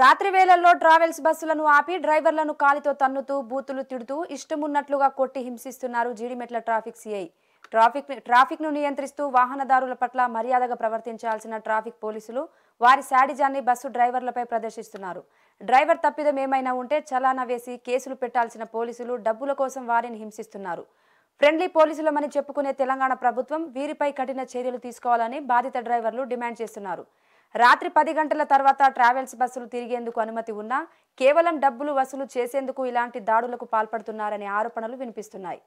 రాత్రి వేళల్లో ట్రావెల్స్ బస్సులను ఆపి డ్రైవర్లను కాలితో తన్నుతూ బూతులు తిడుతూ ఇష్టమున్నట్లుగా కొట్టి హింసిస్తున్నారు జీడిమెట్ల ట్రాఫిక్ సిఐ ట్రాఫిక్ ట్రాఫిక్ను నియంత్రిస్తూ వాహనదారుల పట్ల మర్యాదగా ప్రవర్తించాల్సిన ట్రాఫిక్ పోలీసులు వారి శాడిజాన్ని బస్సు డ్రైవర్లపై ప్రదర్శిస్తున్నారు డ్రైవర్ తప్పిదం ఏమైనా ఉంటే చలానా వేసి కేసులు పెట్టాల్సిన పోలీసులు డబ్బుల కోసం వారిని హింసిస్తున్నారు ఫ్రెండ్లీ పోలీసులమని చెప్పుకునే తెలంగాణ ప్రభుత్వం వీరిపై కఠిన చర్యలు తీసుకోవాలని బాధిత డ్రైవర్లు డిమాండ్ చేస్తున్నారు రాత్రి పది గంటల తర్వాత ట్రావెల్స్ బస్సులు తిరిగేందుకు అనుమతి ఉన్నా కేవలం డబ్బులు వసూలు చేసేందుకు ఇలాంటి దాడులకు పాల్పడుతున్నారనే ఆరోపణలు వినిపిస్తున్నాయి